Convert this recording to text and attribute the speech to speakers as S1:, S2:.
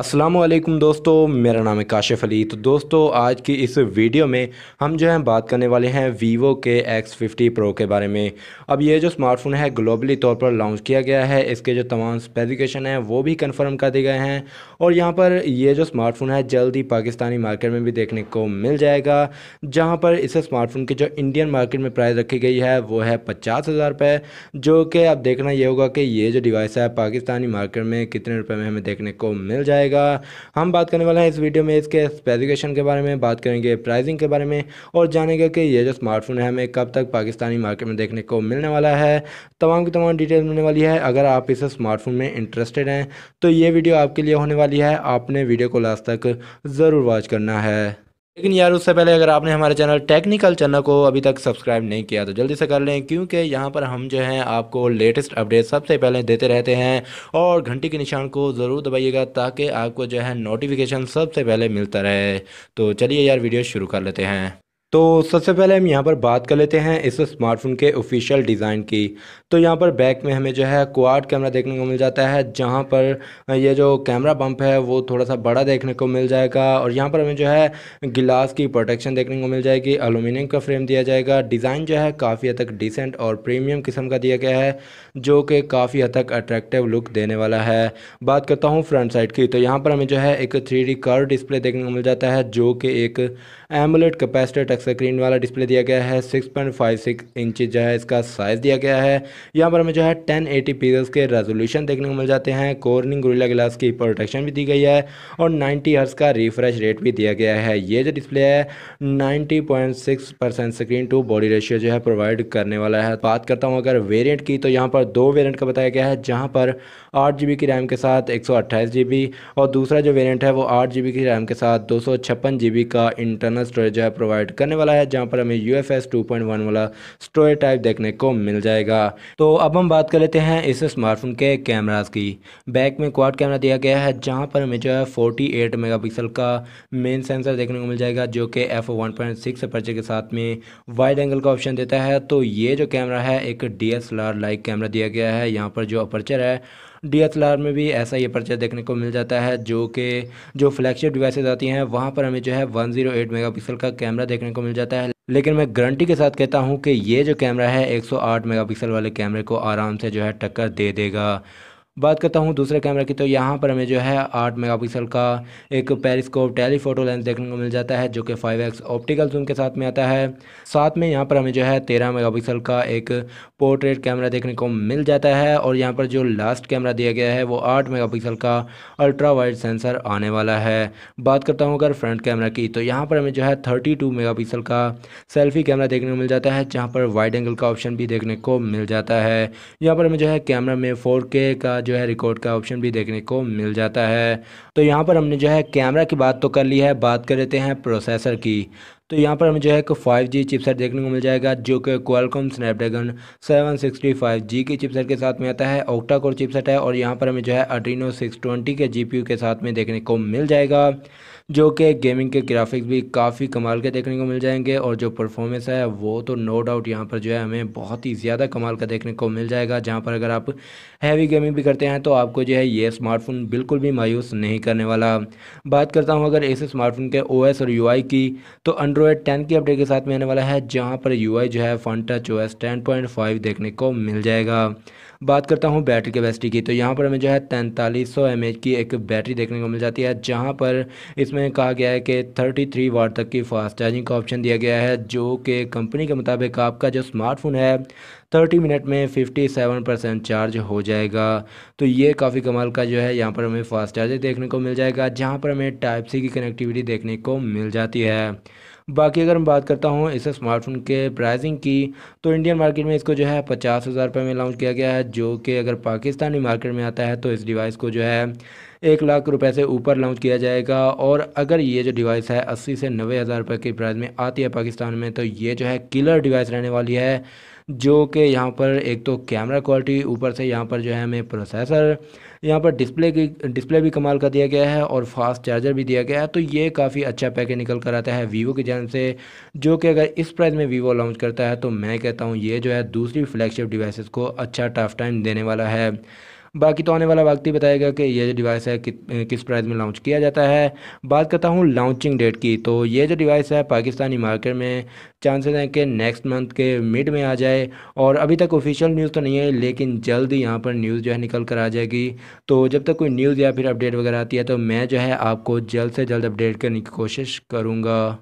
S1: असलम दोस्तों मेरा नाम है काशिफ अली तो दोस्तों आज की इस वीडियो में हम जो है बात करने वाले हैं वीवो के X50 Pro के बारे में अब ये जो स्मार्टफोन है ग्लोबली तौर पर लॉन्च किया गया है इसके जो तमाम स्पेसिफिकेशन हैं वो भी कंफर्म कर दिए गए हैं और यहाँ पर ये जो स्मार्टफोन है जल्द ही पाकिस्तानी मार्केट में भी देखने को मिल जाएगा जहाँ पर इस स्मार्टफोन की जो इंडियन मार्केट में प्राइस रखी गई है वो है पचास हज़ार रुपये जो कि अब देखना ये होगा कि ये जो डिवाइस है पाकिस्तानी मार्केट में कितने रुपये में हमें देखने को मिल जाएगा जाएगा हम बात करने वाले हैं इस वीडियो में इसके स्पेसिफिकेशन के बारे में बात करेंगे प्राइसिंग के बारे में और जानेंगे कि ये जो स्मार्टफोन है हमें कब तक पाकिस्तानी मार्केट में देखने को मिलने वाला है तमाम की तमाम डिटेल मिलने वाली है अगर आप इस स्मार्टफोन में इंटरेस्टेड हैं तो ये वीडियो आपके लिए होने वाली है आपने वीडियो को लास्ट तक ज़रूर वॉच करना है लेकिन यार उससे पहले अगर आपने हमारे चैनल टेक्निकल चैनल को अभी तक सब्सक्राइब नहीं किया तो जल्दी से कर लें क्योंकि यहाँ पर हम जो हैं आपको लेटेस्ट अपडेट सबसे पहले देते रहते हैं और घंटी के निशान को ज़रूर दबाइएगा ताकि आपको जो है नोटिफिकेशन सबसे पहले मिलता रहे तो चलिए यार वीडियो शुरू कर लेते हैं तो सबसे पहले हम यहाँ पर बात कर लेते हैं इस स्मार्टफोन के ऑफिशियल डिज़ाइन की तो यहाँ पर बैक में हमें जो है क्वाड कैमरा देखने को मिल जाता है जहाँ पर ये जो कैमरा बम्प है वो थोड़ा सा बड़ा देखने को मिल जाएगा और यहाँ पर हमें जो है गिलास की प्रोटेक्शन देखने को मिल जाएगी अलूमिनियम का फ्रेम दिया जाएगा डिज़ाइन जो है काफ़ी हद तक डिसेंट और प्रीमियम किस्म का दिया गया है जो कि काफ़ी हद तक अट्रैक्टिव लुक देने वाला है बात करता हूँ फ्रंट साइड की तो यहाँ पर हमें जो है एक थ्री डी डिस्प्ले देखने को मिल जाता है जो कि एक एमुलेट कैपेसिटर टच स्क्रीन वाला डिस्प्ले दिया गया है 6.56 इंच जो है इसका साइज़ दिया गया है यहाँ पर हमें जो है 1080 एटी के रेजोल्यूशन देखने को मिल जाते हैं कोर्निंग गोरिल्ला ग्लास की प्रोटेक्शन भी दी गई है और 90 हर्स का रिफ्रेश रेट भी दिया गया है ये जो डिस्प्ले है ninety percent screen to body ratio जो है प्रोवाइड करने वाला है बात करता हूँ अगर वेरियंट की तो यहाँ पर दो वेरियंट का बताया गया है जहाँ पर आठ जी की रैम के साथ एक और दूसरा जो वेरियंट है वो आठ जी की रैम के साथ दो का इंटरनल स्टोरेज है प्रोवाइड करने रहने वाला है जहाँ पर हमें U F S two point one वाला स्टोरेज टाइप देखने को मिल जाएगा तो अब हम बात कर लेते हैं इस स्मार्टफोन के कैमराज की बैक में क्वाड कैमरा दिया गया है जहाँ पर हमें जो है फोर्टी एट मेगा पिक्सल का मेन सेंसर देखने को मिल जाएगा जो कि एफ वन पॉइंट सिक्स पर्चे के साथ में वाइड एंगल का ऑप्शन देता है तो ये जो कैमरा है एक D S R like camera दिया गया है यहाँ पर जो अपर्चर है डी में भी ऐसा ये परचेज देखने को मिल जाता है जो कि जो फ्लैगशिप डिवाइसेज आती हैं वहाँ पर हमें जो है वन जीरो एट मेगापिक्सल का कैमरा देखने को मिल जाता है लेकिन मैं गारंटी के साथ कहता हूँ कि ये जो कैमरा है 108 मेगापिक्सल वाले कैमरे को आराम से जो है टक्कर दे देगा बात करता हूँ दूसरे कैमरा की तो यहाँ पर हमें जो है आठ मेगापिक्सल का एक पेरिस्कोप टेलीफोटो लेंस देखने को मिल जाता है जो कि फाइव एक्स ऑप्टिकल जूम के साथ में आता है साथ में यहाँ पर हमें जो है तेरह मेगापिक्सल का एक पोर्ट्रेट कैमरा देखने को मिल जाता है और यहाँ पर जो लास्ट कैमरा दिया गया है वो आठ मेगा का अल्ट्रा वाइड सेंसर आने वाला है बात करता हूँ अगर फ्रंट कैमरा की तो यहाँ पर हमें जो है थर्टी टू का सेल्फी कैमरा देखने को मिल जाता है जहाँ पर वाइड एंगल का ऑप्शन भी देखने को मिल जाता है यहाँ पर हमें जो है कैमरा में फोर के का जो है रिकॉर्ड का ऑप्शन भी देखने को मिल जाता है तो यहाँ पर हमने जो है कैमरा की बात तो कर ली है बात कर लेते हैं प्रोसेसर की तो यहाँ पर हमें जो है फाइव जी चिपसेट देखने को मिल जाएगा जो कि Qualcomm Snapdragon seven sixty five G के चिपसेट के साथ में आता है ओक्टा कोर चिपसेट है और यहाँ पर हमें जो है अड्रीनो सिक्स ट्वेंटी के जी पी यू के साथ में देखने को मिल जाएगा जो कि गेमिंग के ग्राफिक्स भी काफ़ी कमाल के देखने को मिल जाएंगे और जो परफॉर्मेंस है वो तो नो डाउट यहाँ पर जो है हमें बहुत ही ज़्यादा कमाल का देखने को मिल जाएगा जहाँ पर अगर आप हैवी गेमिंग भी करते हैं तो आपको जो है ये स्मार्टफोन बिल्कुल भी मायूस नहीं करने वाला बात करता हूँ अगर इस स्मार्टफोन के ओ और यू की तो अंड्रो एंड्रॉयड 10 की अपडेट के साथ में आने वाला है जहाँ पर यूआई जो है फन टच ओ एस देखने को मिल जाएगा बात करता हूँ बैटरी कैपेसिटी की तो यहाँ पर हमें जो है तैंतालीस सौ की एक बैटरी देखने को मिल जाती है जहाँ पर इसमें कहा गया है कि थर्टी थ्री वाट तक की फास्ट चार्जिंग का ऑप्शन दिया गया है जो कि कंपनी के मुताबिक आपका जो स्मार्टफोन है थर्टी मिनट में फिफ्टी सेवन परसेंट चार्ज हो जाएगा तो ये काफ़ी कमाल का जो है यहाँ पर हमें फास्ट चार्जर देखने को मिल जाएगा जहाँ पर हमें टाइप सी की कनेक्टिविटी देखने को मिल जाती है बाकी अगर मैं बात करता हूँ इस स्मार्टफोन के प्राइसिंग की तो इंडियन मार्केट में इसको जो है पचास हज़ार रुपये में लॉन्च किया गया है जो कि अगर पाकिस्तानी मार्केट में आता है तो इस डिवाइस को जो है एक लाख रुपए से ऊपर लॉन्च किया जाएगा और अगर ये जो डिवाइस है अस्सी से नबे हज़ार रुपये की प्राइस में आती है पाकिस्तान में तो ये जो है किलर डिवाइस रहने वाली है जो कि यहाँ पर एक तो कैमरा क्वालिटी ऊपर से यहाँ पर जो है हमें प्रोसेसर यहाँ पर डिस्प्ले की डिस्प्ले भी कमाल का दिया गया है और फास्ट चार्जर भी दिया गया है तो ये काफ़ी अच्छा पैकेज निकल कर आता है वीवो की जान से जो कि अगर इस प्राइस में वीवो लॉन्च करता है तो मैं कहता हूँ ये जो है दूसरी फ्लैगशिप डिवाइसेस को अच्छा टफ टाइम देने वाला है बाकी तो आने वाला वक्त ही बताएगा कि यह जो डिवाइस है कि, किस प्राइस में लॉन्च किया जाता है बात करता हूँ लॉन्चिंग डेट की तो ये जो डिवाइस है पाकिस्तानी मार्केट में चांसेस हैं कि नेक्स्ट मंथ के मिड में आ जाए और अभी तक ऑफिशियल न्यूज़ तो नहीं है लेकिन जल्द ही यहाँ पर न्यूज़ जो है निकल कर आ जाएगी तो जब तक कोई न्यूज़ या फिर अपडेट वगैरह आती है तो मैं जो है आपको जल्द से जल्द अपडेट करने की कोशिश करूँगा